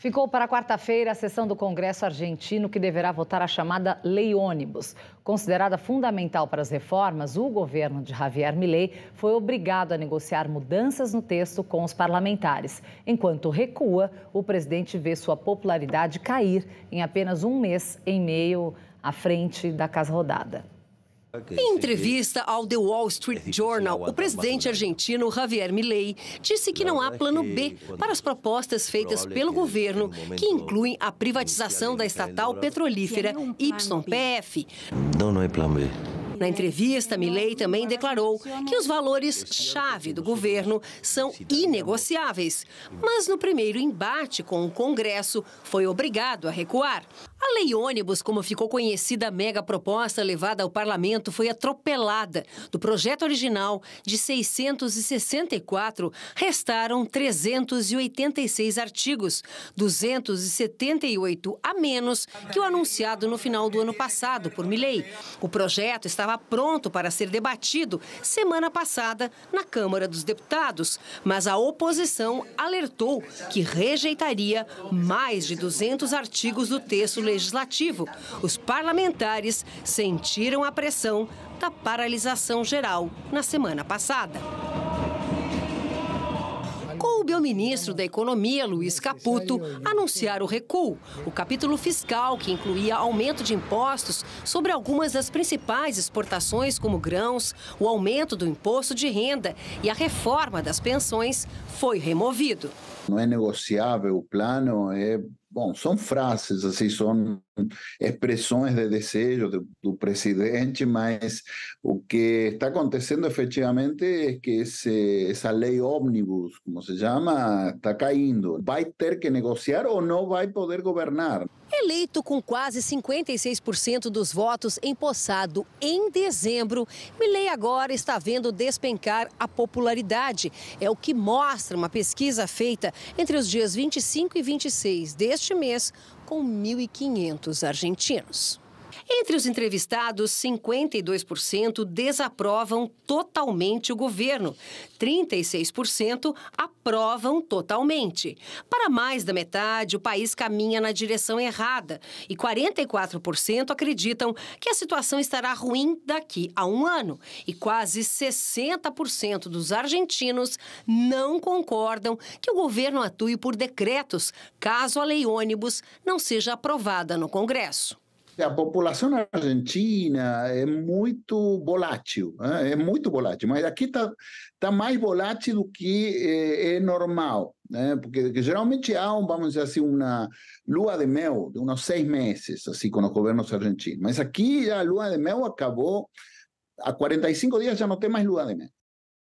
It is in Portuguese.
Ficou para quarta-feira a sessão do Congresso argentino que deverá votar a chamada Lei Ônibus. Considerada fundamental para as reformas, o governo de Javier Milei foi obrigado a negociar mudanças no texto com os parlamentares. Enquanto recua, o presidente vê sua popularidade cair em apenas um mês e meio à frente da Casa Rodada. Em entrevista ao The Wall Street é Journal, o presidente argentino Javier Milei disse que não há é plano B para as propostas feitas pelo governo, que incluem a privatização da estatal petrolífera é YPF. Não, não é plano B. Na entrevista, Milley também declarou que os valores-chave do governo são inegociáveis, mas no primeiro embate com o Congresso foi obrigado a recuar. A Lei Ônibus, como ficou conhecida a mega proposta levada ao parlamento, foi atropelada. Do projeto original, de 664, restaram 386 artigos, 278 a menos que o anunciado no final do ano passado por Milei. O projeto estava pronto para ser debatido semana passada na Câmara dos Deputados, mas a oposição alertou que rejeitaria mais de 200 artigos do texto legislativo legislativo, os parlamentares sentiram a pressão da paralisação geral na semana passada. Coube ao ministro da Economia, Luiz Caputo, anunciar o recuo. O capítulo fiscal, que incluía aumento de impostos sobre algumas das principais exportações, como grãos, o aumento do imposto de renda e a reforma das pensões, foi removido. Não é negociável o plano, é Bom, são frases, son são expressões de deseo do, presidente, mas o que está acontecendo efetivamente es que esa essa lei como se llama, está ¿Va Vai ter que negociar ou não vai poder gobernar? Eleito com quase 56% dos votos empossado em dezembro, Milley agora está vendo despencar a popularidade. É o que mostra uma pesquisa feita entre os dias 25 e 26 deste mês com 1.500 argentinos. Entre os entrevistados, 52% desaprovam totalmente o governo, 36% aprovam totalmente. Para mais da metade, o país caminha na direção errada e 44% acreditam que a situação estará ruim daqui a um ano. E quase 60% dos argentinos não concordam que o governo atue por decretos, caso a lei ônibus não seja aprovada no Congresso a população argentina é muito volátil, né? é muito volátil, mas aqui está tá mais volátil do que é, é normal, né? porque geralmente há, um, vamos dizer assim, uma lua de mel de uns seis meses, assim, com os governos argentinos. Mas aqui a lua de mel acabou, há 45 dias já não tem mais lua de mel.